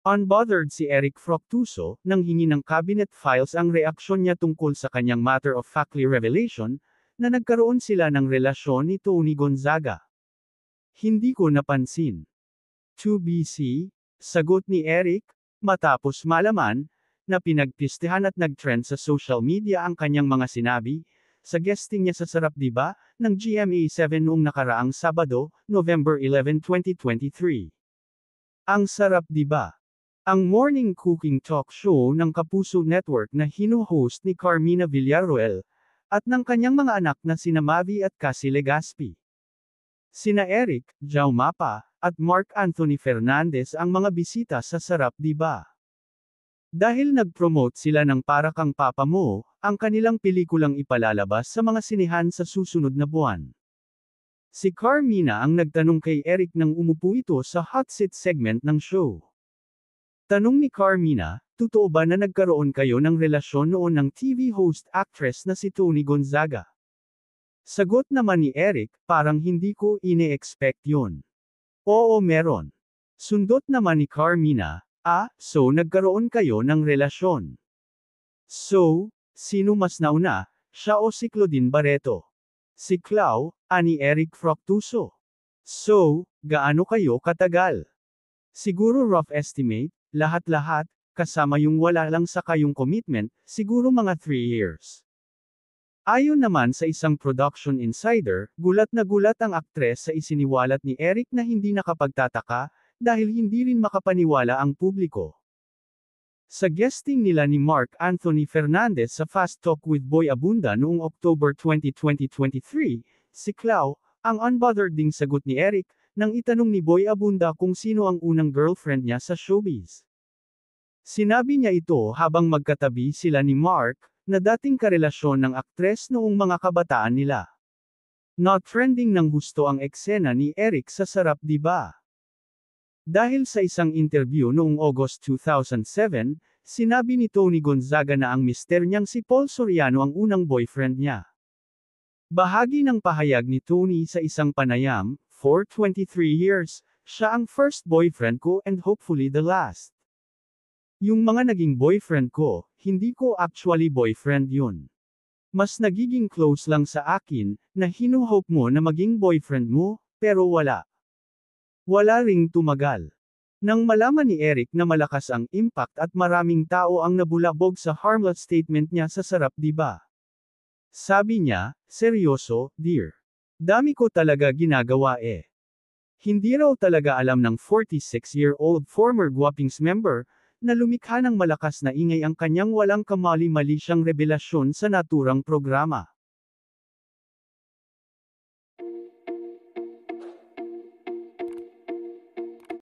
Unbothered si Eric Fructuso, nang hingi ng cabinet files ang reaksyon niya tungkol sa kanyang matter-of-factly revelation, na nagkaroon sila ng relasyon ni Tony Gonzaga. Hindi ko napansin. 2BC, sagot ni Eric, matapos malaman, na pinagpistihan at nagtrend sa social media ang kanyang mga sinabi, sa guesting niya sa Sarap Diba, ng GMA7 noong nakaraang Sabado, November 11, 2023. Ang Sarap Diba? Ang morning cooking talk show ng Kapuso Network na hino-host ni Carmina Villaruel, at ng kanyang mga anak na sina Mavi at Cassie Legaspi. Sina Eric, Jao Mapa, at Mark Anthony Fernandez ang mga bisita sa Sarap Diba. Dahil nag-promote sila ng Para Kang Papa Mo, ang kanilang pelikulang ipalalabas sa mga sinehan sa susunod na buwan. Si Carmina ang nagtanong kay Eric nang umupo ito sa hot seat segment ng show. Tanong ni Carmina, totoo ba na nagkaroon kayo ng relasyon noon ng TV host-actress na si Tony Gonzaga? Sagot naman ni Eric, parang hindi ko ine-expect yun. Oo meron. Sundot naman ni Carmina, ah, so nagkaroon kayo ng relasyon. So, sino mas nauna, siya o si Claudine Barreto? Si Clau, ani ah, Eric Fructuso. So, gaano kayo katagal? Siguro rough estimate, lahat-lahat, kasama yung wala lang sa kayong commitment, siguro mga 3 years. Ayon naman sa isang production insider, gulat na gulat ang aktres sa isiniwalat ni Eric na hindi nakapagtataka, dahil hindi rin makapaniwala ang publiko. Sa guesting nila ni Mark Anthony Fernandez sa Fast Talk with Boy Abunda noong October 20, 2023, si Clau, ang unbothered ding sagot ni Eric, nang itanong ni Boy Abunda kung sino ang unang girlfriend niya sa showbiz. Sinabi niya ito habang magkatabi sila ni Mark, na dating karelasyon ng aktres noong mga kabataan nila. Not trending ng gusto ang eksena ni Eric sa sarap di ba? Dahil sa isang interview noong August 2007, sinabi ni Tony Gonzaga na ang mister niyang si Paul Soriano ang unang boyfriend niya. Bahagi ng pahayag ni Tony sa isang panayam, for 23 years, siya ang first boyfriend ko and hopefully the last. Yung mga naging boyfriend ko, hindi ko actually boyfriend yun. Mas nagiging close lang sa akin, na hinuhope mo na maging boyfriend mo, pero wala. Wala ring tumagal. Nang malaman ni Eric na malakas ang impact at maraming tao ang nabulabog sa harmless statement niya sa sarap diba? Sabi niya, seryoso, dear. Dami ko talaga ginagawa eh. Hindi raw talaga alam ng 46-year-old former Guapings member, na lumikha ng malakas na ingay ang kanyang walang kamali-mali siyang revelasyon sa naturang programa.